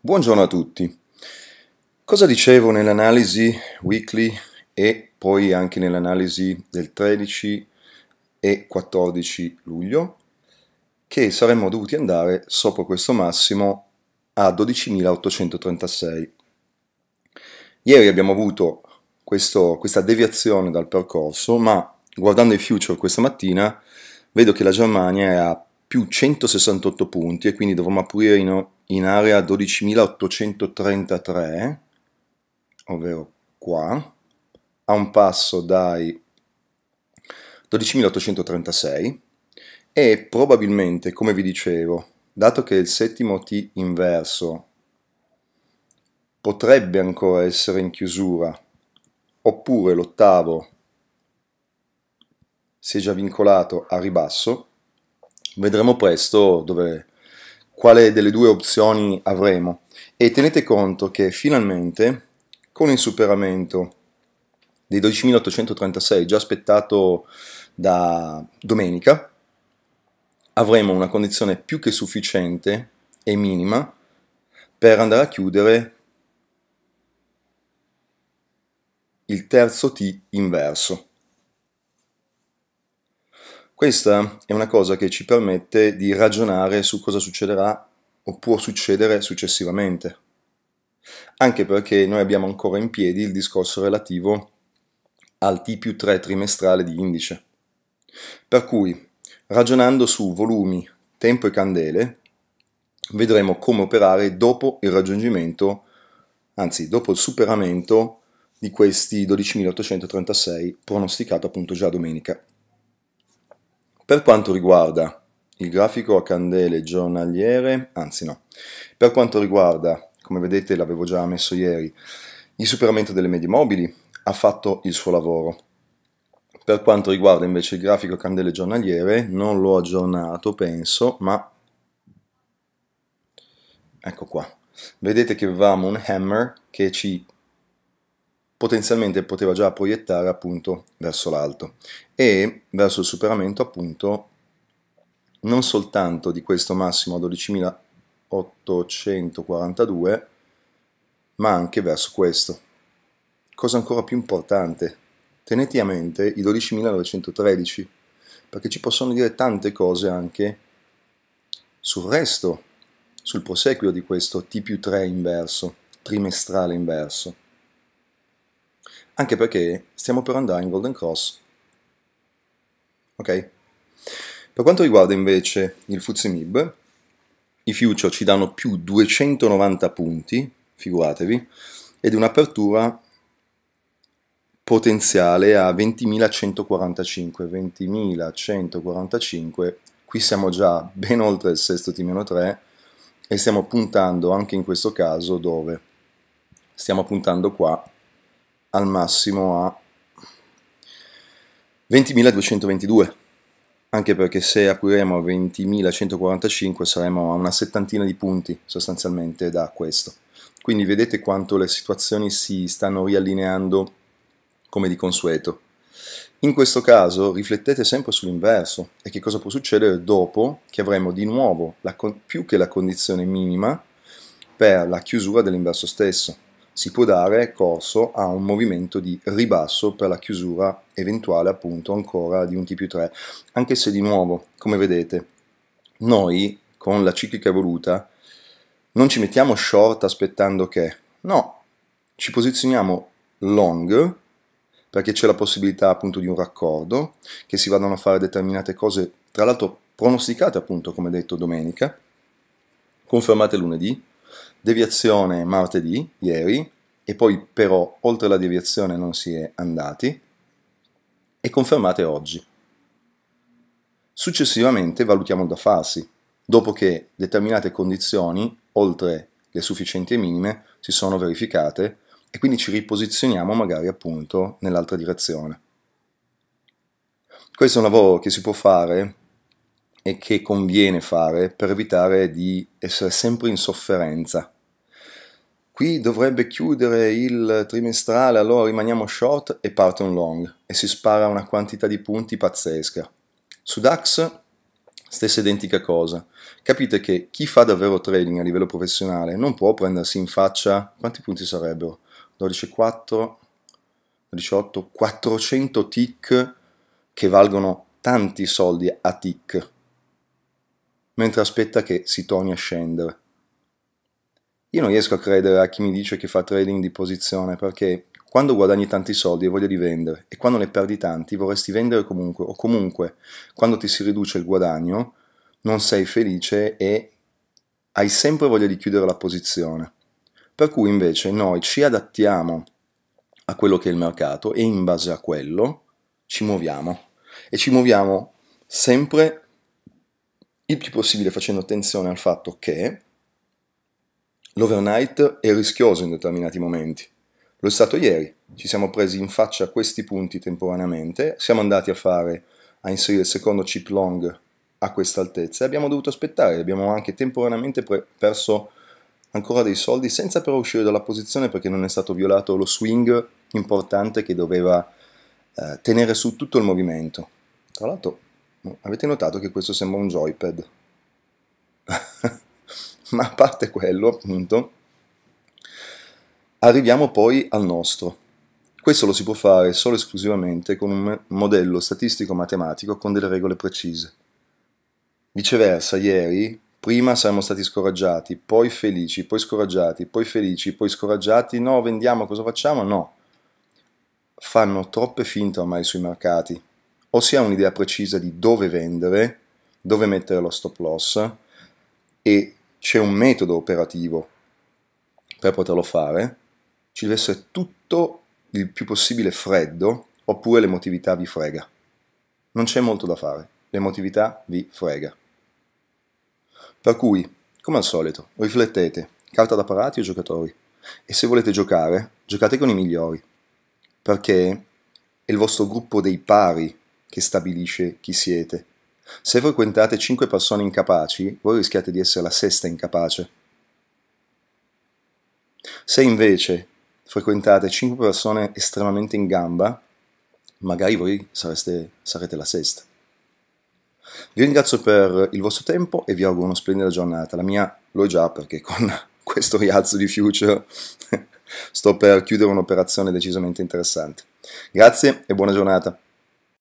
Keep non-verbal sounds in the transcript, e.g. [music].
Buongiorno a tutti. Cosa dicevo nell'analisi weekly e poi anche nell'analisi del 13 e 14 luglio? Che saremmo dovuti andare sopra questo massimo a 12.836. Ieri abbiamo avuto questo, questa deviazione dal percorso, ma guardando i future questa mattina vedo che la Germania è a più 168 punti e quindi dovremo aprire in, in area 12.833, ovvero qua, a un passo dai 12.836 e probabilmente, come vi dicevo, dato che il settimo T inverso potrebbe ancora essere in chiusura, oppure l'ottavo si è già vincolato a ribasso, Vedremo presto dove, quale delle due opzioni avremo. E tenete conto che finalmente, con il superamento dei 12.836 già aspettato da domenica, avremo una condizione più che sufficiente e minima per andare a chiudere il terzo T inverso. Questa è una cosa che ci permette di ragionare su cosa succederà o può succedere successivamente. Anche perché noi abbiamo ancora in piedi il discorso relativo al T più 3 trimestrale di indice. Per cui, ragionando su volumi, tempo e candele, vedremo come operare dopo il raggiungimento, anzi dopo il superamento di questi 12.836 pronosticato appunto già domenica. Per quanto riguarda il grafico a candele giornaliere, anzi no, per quanto riguarda, come vedete l'avevo già messo ieri, il superamento delle medie mobili ha fatto il suo lavoro. Per quanto riguarda invece il grafico a candele giornaliere, non l'ho aggiornato, penso, ma ecco qua. Vedete che avevamo un hammer che ci potenzialmente poteva già proiettare appunto verso l'alto e verso il superamento appunto non soltanto di questo massimo a 12.842 ma anche verso questo. Cosa ancora più importante, tenete a mente i 12.913 perché ci possono dire tante cose anche sul resto, sul proseguio di questo T più 3 inverso, trimestrale inverso. Anche perché stiamo per andare in Golden Cross. Ok? Per quanto riguarda invece il FTSE i future ci danno più 290 punti, figuratevi, ed un'apertura potenziale a 20.145. 20.145, qui siamo già ben oltre il sesto T-3 e stiamo puntando anche in questo caso dove? Stiamo puntando qua al massimo a 20.222, anche perché se acquiremo a 20.145 saremo a una settantina di punti sostanzialmente da questo. Quindi vedete quanto le situazioni si stanno riallineando come di consueto. In questo caso riflettete sempre sull'inverso e che cosa può succedere dopo che avremo di nuovo più che la condizione minima per la chiusura dell'inverso stesso si può dare corso a un movimento di ribasso per la chiusura eventuale appunto ancora di un T più 3 anche se di nuovo, come vedete, noi con la ciclica evoluta non ci mettiamo short aspettando che, no, ci posizioniamo long perché c'è la possibilità appunto di un raccordo, che si vadano a fare determinate cose, tra l'altro pronosticate appunto come detto domenica, confermate lunedì, Deviazione martedì, ieri, e poi però oltre la deviazione non si è andati, e confermate oggi. Successivamente valutiamo il da farsi, dopo che determinate condizioni, oltre le sufficienti e minime, si sono verificate e quindi ci riposizioniamo magari appunto nell'altra direzione. Questo è un lavoro che si può fare e che conviene fare per evitare di essere sempre in sofferenza. Qui dovrebbe chiudere il trimestrale, allora rimaniamo short e parte un long e si spara una quantità di punti pazzesca. Su DAX stessa identica cosa. Capite che chi fa davvero trading a livello professionale non può prendersi in faccia quanti punti sarebbero? 12,4, 18, 400 tick che valgono tanti soldi a tick mentre aspetta che si torni a scendere. Io non riesco a credere a chi mi dice che fa trading di posizione perché quando guadagni tanti soldi e voglia di vendere e quando ne perdi tanti vorresti vendere comunque o comunque quando ti si riduce il guadagno non sei felice e hai sempre voglia di chiudere la posizione. Per cui invece noi ci adattiamo a quello che è il mercato e in base a quello ci muoviamo e ci muoviamo sempre il più possibile facendo attenzione al fatto che l'overnight è rischioso in determinati momenti. Lo è stato ieri, ci siamo presi in faccia questi punti temporaneamente, siamo andati a fare, a inserire il secondo chip long a questa altezza e abbiamo dovuto aspettare, abbiamo anche temporaneamente pre- perso ancora dei soldi senza però uscire dalla posizione perché non è stato violato lo swing importante che doveva eh, tenere su tutto il movimento. Tra l'altro Avete notato che questo sembra un joypad? [laughs] Ma a parte quello, appunto, arriviamo poi al nostro. Questo lo si può fare solo e esclusivamente con un modello statistico-matematico con delle regole precise. Viceversa, ieri, prima saremmo stati scoraggiati, poi felici, poi scoraggiati, poi felici, poi scoraggiati, no, vendiamo, cosa facciamo? No. Fanno troppe finte ormai sui mercati o si ha un'idea precisa di dove vendere, dove mettere lo stop loss e c'è un metodo operativo per poterlo fare, ci deve essere tutto il più possibile freddo oppure l'emotività vi frega. Non c'è molto da fare, l'emotività vi frega. Per cui, come al solito, riflettete, carta da parati o giocatori, e se volete giocare, giocate con i migliori, perché è il vostro gruppo dei pari che stabilisce chi siete. Se frequentate 5 persone incapaci, voi rischiate di essere la sesta incapace. Se invece frequentate 5 persone estremamente in gamba, magari voi sareste, sarete la sesta. Vi ringrazio per il vostro tempo e vi auguro una splendida giornata. La mia lo è già perché con [laughs] questo rialzo di future [laughs] sto per chiudere un'operazione decisamente interessante. Grazie e buona giornata.